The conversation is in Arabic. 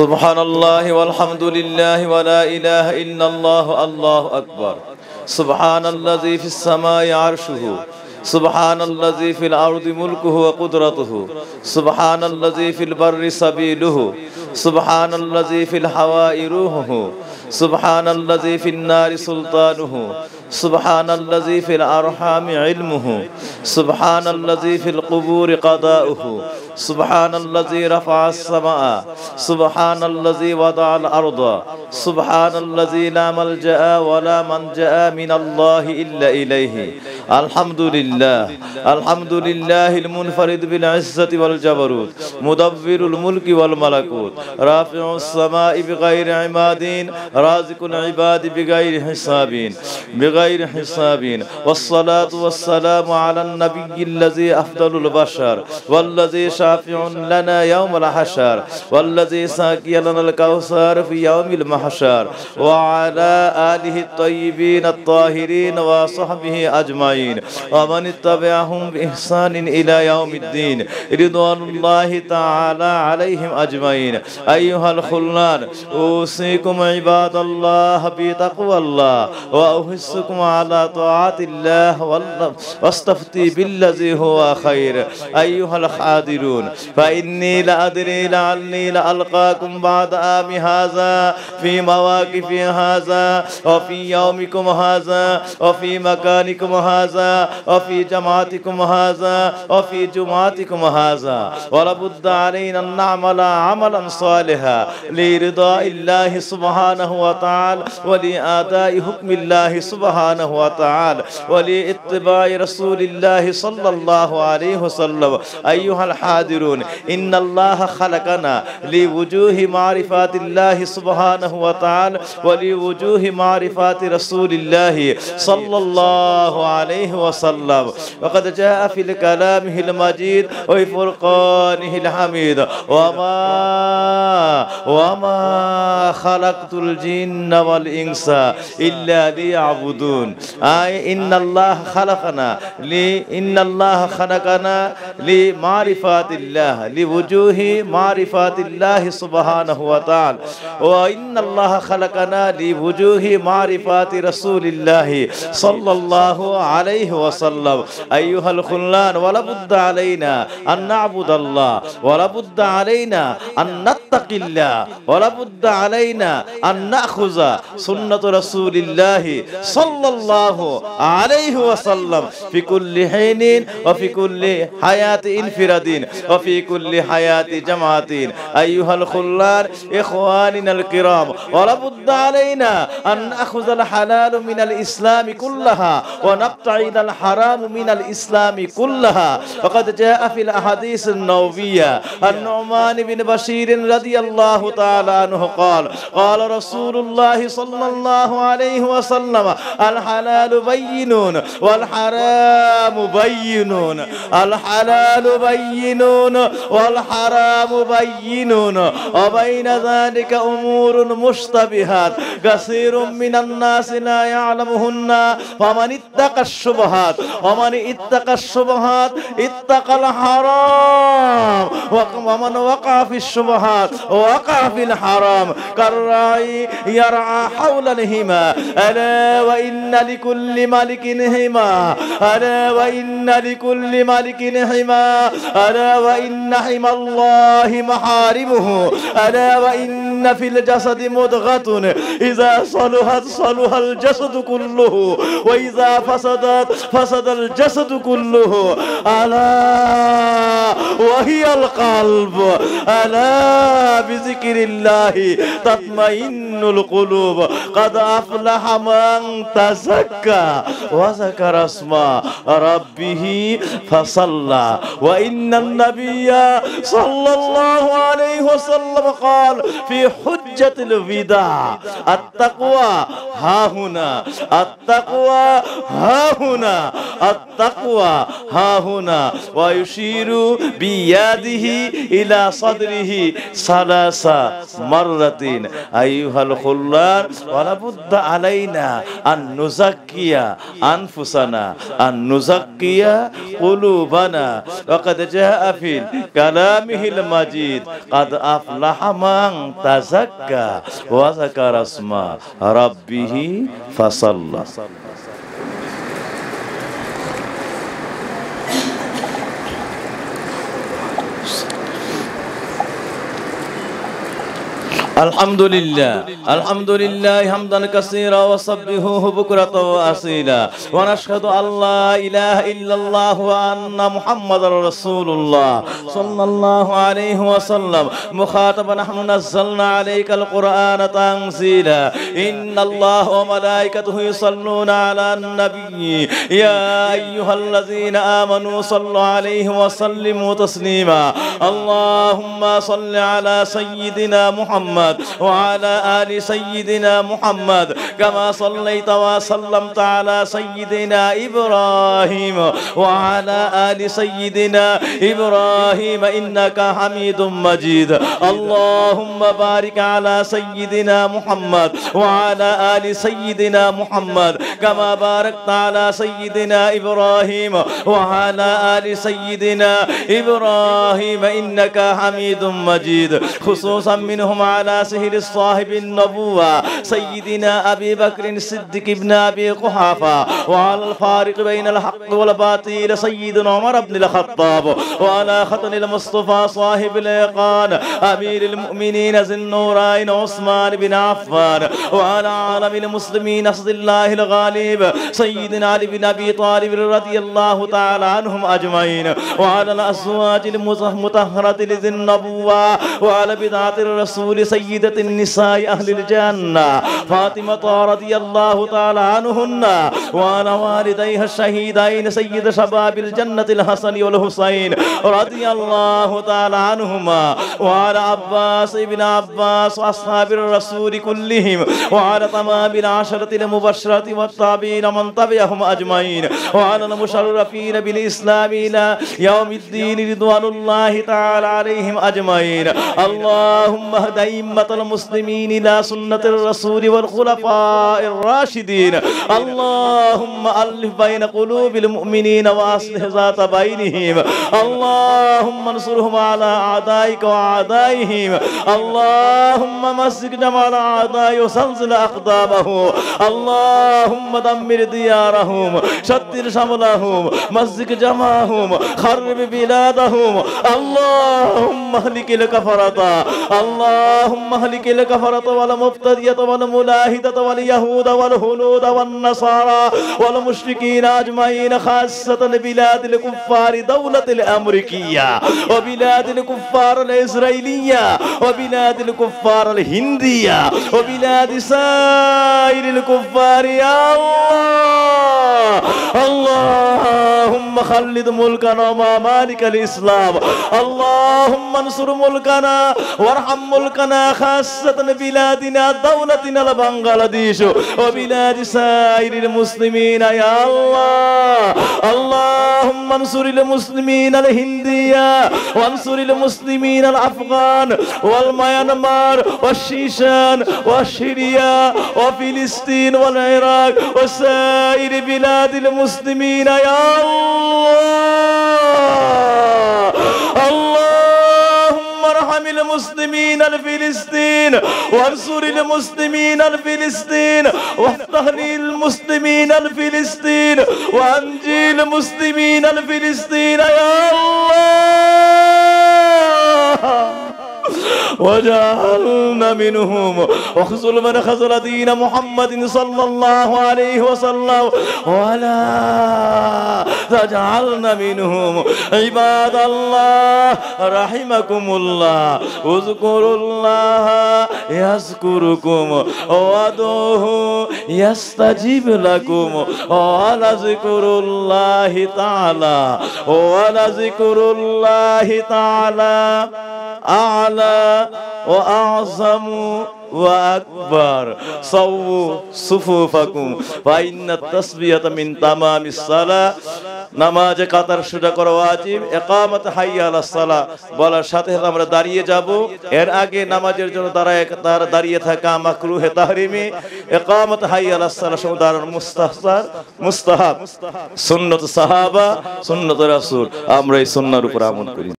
سبحان الله والحمد لله ولا إله إلا الله الله أكبر سبحان الذي في السماء عرشه سبحان الذي في الأرض ملكه وقدرته سبحان الذي في البر سبيله سبحان الذي في الهواء روحه سبحان الذي في النار سلطانه سبحان الذي في الأرحام علمه سبحان الذي في القبور قضاؤه سبحان الذي رفع السماء سبحان الذي وضع الأرض سبحان الذي لا ملجأ ولا منجأ من الله إلا إليه الحمد لله الحمد لله المنفرد بالعزة والجبروت مدبر الملك والملكوت رافع السماء بغير عمادين رازق العباد بغير حسابين بغير حسابين والصلاة والسلام على النبي الذي أفضل البشر والذي شافع لنا يوم الحشر والذي ساقي لنا الكوثر في يوم المحشر وعلى آله الطيبين الطاهرين وصحبه أجمعين أجمعين ومن اتبعهم بإحسان إلى يوم الدين رضوان الله تعالى عليهم أجمعين أيها الخلان أوصيكم عباد الله بتقوى الله وأحثكم على طاعة الله واستفتي بالذي هو خير أيها الحاضرون فإني لأدري لعلي لألقاكم بعد آم هذا في مواقف هذا وفي يومكم هذا وفي مكانكم هذا هذا وفي جماعتكم هذا وفي جمعتكم هذا ولابد علينا أن نعمل عملا صالحا لرضا الله سبحانه وتعالى ولأداء حكم الله سبحانه وتعالى ولاتباع رسول الله صلى الله عليه وسلم أيها الحاضرون إن الله خلقنا لوجوه معرفات الله سبحانه وتعالى ولوجوه معرفات رسول الله صلى الله عليه عليه وسلم وقد جاء في كلامه المجيد وفرقانه الحميد وما وما خلقت الجن والإنس إلا ليعبدون أي إن الله خلقنا لي إن الله خلقنا لمعرفة الله لوجوه معرفة الله سبحانه وتعالى وإن الله خلقنا لوجوه معرفة رسول الله صلى الله عليه عليه وسلم أيها الخلان ولا بد علينا أن نعبد الله ولا بد علينا أن نتقي الله ولا بد علينا أن نأخذ سنة رسول الله صلى الله عليه وسلم في كل حين وفي كل حياة انفراد وفي كل حياة جماعة أيها الخلان إخواننا الكرام ولا بد علينا أن نأخذ الحلال من الإسلام كلها ونقطع بعد الحرام من الإسلام كلها وقد جاء في الأحاديث النووية النعمان بن بشير رضي الله تعالى عنه قال قال رسول الله صلى الله عليه وسلم الحلال بينون والحرام بينون الحلال بينون والحرام بينون وبين ذلك أمور مشتبهات كثير من الناس لا يعلمهن فمن اتقى الشبهات ومن اتقى الشبهات اتقى الحرام ومن وقع في الشبهات وقع في الحرام كالراعي يرعى حول الهما ألا وإن لكل ملك هما ألا وإن لكل ملك هما ألا وإن حمى الله محارمه ألا وإن إن في الجسد مضغة إذا صلحت صلح الجسد كله وإذا فسدت فسد الجسد كله ألا وهي القلب ألا بذكر الله تطمئن القلوب قد أفلح من تزكى وذكر اسم ربه فصلى وإن النبي صلى الله عليه وسلم قال في হুজ্জাতুল বিদা আত-তাকওয়া হাহুনা আত-তাকওয়া হাহুনা আত-তাকওয়া হাহুনা ওয়া ইউশিরু বিয়াদিহি ইলা সাদরিহি সালাসা মাররাতিন আইয়ুহাল খুল্লান ওয়া লাবুদ্দা আলাইনা আন নুযাক্কিয়া আনফুসানা আন নুযাক্কিয়া কুলুবানা ওয়া قد جاء في كلامه المجيد قد أفلح من فزكى وذكر اسم ربه فصلى الحمد لله الحمد لله حمدا كثيرا وسبحوه بكرة وأصيلا ونشهد أن لا إله إلا الله وأن محمد رسول الله صلى الله عليه وسلم مخاطبا نحن نزلنا عليك القرآن تنزيلا إن الله وملائكته يصلون على النبي يا أيها الذين آمنوا صلوا عليه وسلموا تسليما اللهم صل على سيدنا محمد محمد وعلى آل سيدنا محمد كما صليت وسلمت على سيدنا إبراهيم وعلى آل سيدنا إبراهيم إنك حميد مجيد اللهم بارك على سيدنا محمد وعلى آل سيدنا محمد كما باركت على سيدنا إبراهيم وعلى آل سيدنا إبراهيم إنك حميد مجيد خصوصا منهم على الناس للصاحب النبوة سيدنا أبي بكر الصديق ابن أبي قحافة وعلى الفارق بين الحق والباطل سيدنا عمر بن الخطاب وعلى خطن المصطفى صاحب الإيقان أمير المؤمنين ذي النورين عثمان بن عفان وعلى عالم المسلمين أسد الله الغالب سيدنا علي بن أبي طالب رضي الله تعالى عنهم أجمعين وعلى الأزواج المطهرة لذي النبوة وعلى بضعة الرسول سيدنا سيدة النساء أهل الجنة فاطمة رضي الله تعالى عنهن وعن والديها الشهيدين سيد شباب الجنة الحسن والحسين رضي الله تعالى عنهما وعلى عباس بن عباس وأصحاب الرسول كلهم وعلى تمام العشرة المبشرة والطابين من تبعهم أجمعين وعلى المشرفين بالإسلام إلى يوم الدين رضوان الله تعالى عليهم أجمعين اللهم اهدهم أمة المسلمين إلى سنة الرسول والخلفاء الراشدين اللهم ألف بين قلوب المؤمنين وأصلح ذات بينهم اللهم انصرهم على أعدائك وأعدائهم اللهم مسك جمال أعدائي وسلسل أقدامه اللهم دمر ديارهم شتر شملهم مسك جمعهم خرب بلادهم اللهم اهلك الكفرة اللهم اللهم اهلك الكفرة والمبتدية والملاحدة واليهود والهنود والنصارى والمشركين أجمعين خاصة بلاد الكفار دولة الأمريكية وبلاد الكفار الإسرائيلية وبلاد الكفار الهندية وبلاد سائر الكفار يا الله اللهم خلد ملكنا وما مالك الإسلام اللهم انصر ملكنا وارحم ملكنا খাসাতান বিলাদিনা দাওলাতিনা বাংলাদেশ ও বিলাদ সাইরিল মুসলিমিন আয়া আল্লাহ আল্লাহুম্মা আনসুরিল মুসলিমিন আল হিন্দিয়া ওয়া আনসুরিল মুসলিমিন আল আফগান ওয়াল মায়ানমার ওয়া শিশান ওয়া সিরিয়া ওয়া ফিলিস্তিন ওয়াল ইরাক ওয়া সাইরি বিলাদিল মুসলিমিন আল্লাহ المسلمين الفلسطين وانصر المسلمين الفلسطين وافتح للمسلمين الفلسطين وانجي المسلمين الفلسطين يا الله وجعلنا منهم وخزل من خزر دين محمد صلى الله عليه وسلم ولا تجعلنا منهم عباد الله رحمكم الله اذكروا الله يذكركم وادعوه يستجيب لكم ذكر الله تعالى ذكر الله تعالى أعلى وأعظم وأكبر صو صفوفكم فإن التسبية من تمام الصلاة নামাজ কাতার সোজা করা ওয়াজিব একামত হাইয়াল সালা বলার সাথে সাথে আমরা দাঁড়িয়ে যাব এর আগে নামাজের জন্য দাঁড়ায় তার দাঁড়িয়ে থাকা হে তাহরিমি একামত হাইয়াল সালা সালাহ সহ মুস্তাহসার মুস্তাহাব সুন্নত সাহাবা সুন্নত রাসুর আমরা এই সুন্নার উপর আমন করি